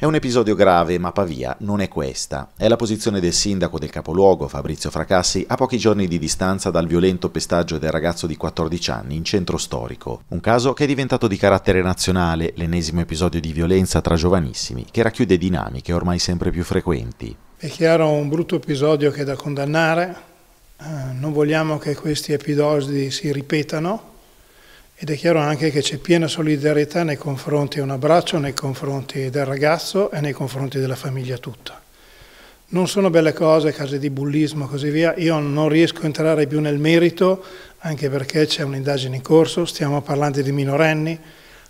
È un episodio grave, ma Pavia non è questa. È la posizione del sindaco del capoluogo, Fabrizio Fracassi, a pochi giorni di distanza dal violento pestaggio del ragazzo di 14 anni in centro storico. Un caso che è diventato di carattere nazionale, l'ennesimo episodio di violenza tra giovanissimi, che racchiude dinamiche ormai sempre più frequenti. È chiaro un brutto episodio che è da condannare. Eh, non vogliamo che questi episodi si ripetano ed è chiaro anche che c'è piena solidarietà nei confronti, un abbraccio nei confronti del ragazzo e nei confronti della famiglia tutta. Non sono belle cose, casi di bullismo e così via, io non riesco a entrare più nel merito, anche perché c'è un'indagine in corso, stiamo parlando di minorenni,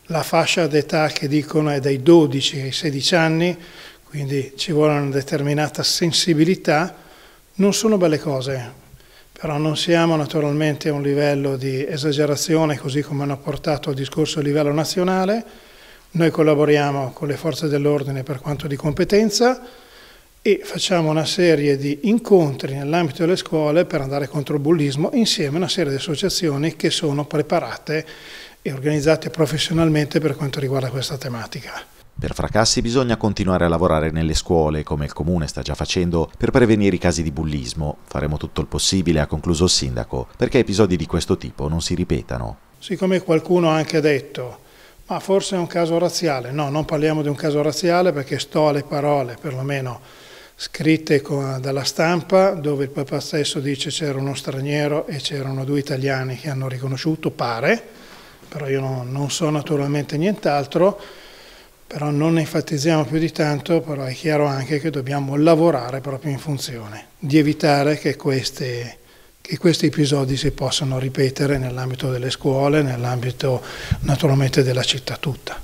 la fascia d'età che dicono è dai 12 ai 16 anni, quindi ci vuole una determinata sensibilità, non sono belle cose, però non siamo naturalmente a un livello di esagerazione così come hanno portato il discorso a livello nazionale, noi collaboriamo con le forze dell'ordine per quanto di competenza e facciamo una serie di incontri nell'ambito delle scuole per andare contro il bullismo insieme a una serie di associazioni che sono preparate e organizzate professionalmente per quanto riguarda questa tematica. Per fracassi bisogna continuare a lavorare nelle scuole, come il comune sta già facendo, per prevenire i casi di bullismo. Faremo tutto il possibile, ha concluso il sindaco, perché episodi di questo tipo non si ripetano. Siccome qualcuno ha anche detto, ma forse è un caso razziale, no, non parliamo di un caso razziale perché sto alle parole, perlomeno scritte dalla stampa, dove il papà stesso dice c'era uno straniero e c'erano due italiani che hanno riconosciuto, pare, però io non so naturalmente nient'altro, però non enfatizziamo più di tanto, però è chiaro anche che dobbiamo lavorare proprio in funzione di evitare che, queste, che questi episodi si possano ripetere nell'ambito delle scuole, nell'ambito naturalmente della città tutta.